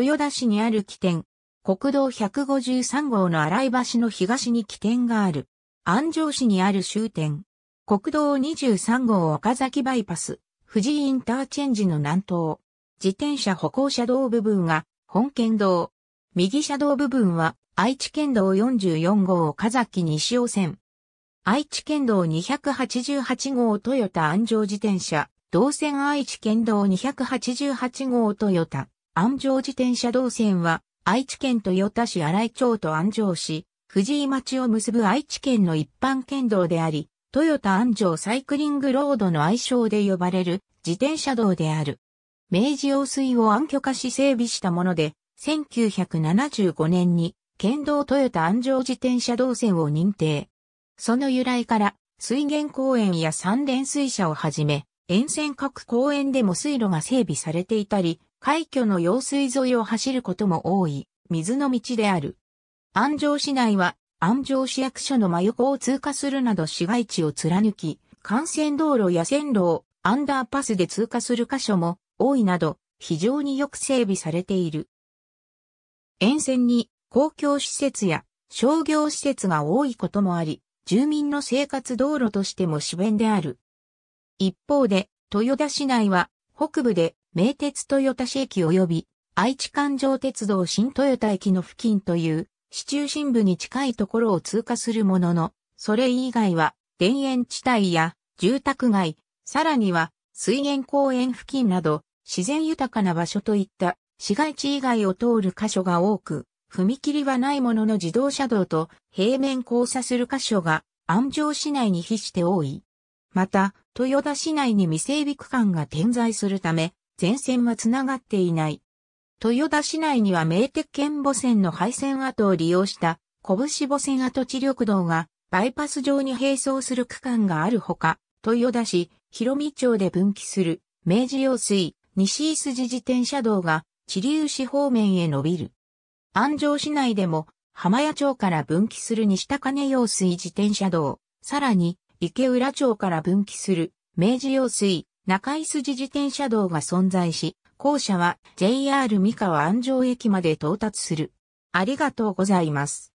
豊田市にある起点、国道153号の荒井橋の東に起点がある。安城市にある終点。国道23号岡崎バイパス、富士インターチェンジの南東。自転車歩行車道部分が本県道。右車道部分は愛知県道44号岡崎西尾線。愛知県道288号トヨタ安城自転車。同線愛知県道288号トヨタ。安城自転車道線は、愛知県豊田市新井町と安城市、藤井町を結ぶ愛知県の一般県道であり、豊田安城サイクリングロードの愛称で呼ばれる自転車道である。明治用水を暗許化し整備したもので、1975年に県道豊田安城自転車道線を認定。その由来から、水源公園や三連水車をはじめ、沿線各公園でも水路が整備されていたり、海峡の用水沿いを走ることも多い、水の道である。安城市内は、安城市役所の真横を通過するなど市街地を貫き、幹線道路や線路をアンダーパスで通過する箇所も多いなど、非常によく整備されている。沿線に公共施設や商業施設が多いこともあり、住民の生活道路としても主弁である。一方で、豊田市内は北部で名鉄豊田市駅及び愛知環状鉄道新豊田駅の付近という市中心部に近いところを通過するものの、それ以外は田園地帯や住宅街、さらには水源公園付近など自然豊かな場所といった市街地以外を通る箇所が多く、踏切はないものの自動車道と平面交差する箇所が安城市内に比して多い。また、豊田市内に未整備区間が点在するため、全線は繋がっていない。豊田市内には名鉄県母線の廃線跡を利用した拳母線跡地緑道がバイパス上に並走する区間があるほか、豊田市、広見町で分岐する明治用水、西伊筋自転車道が地流市方面へ伸びる。安城市内でも浜谷町から分岐する西高根用水自転車道、さらに池浦町から分岐する明治用水、中井筋自転車道が存在し、校舎は JR 三河安城駅まで到達する。ありがとうございます。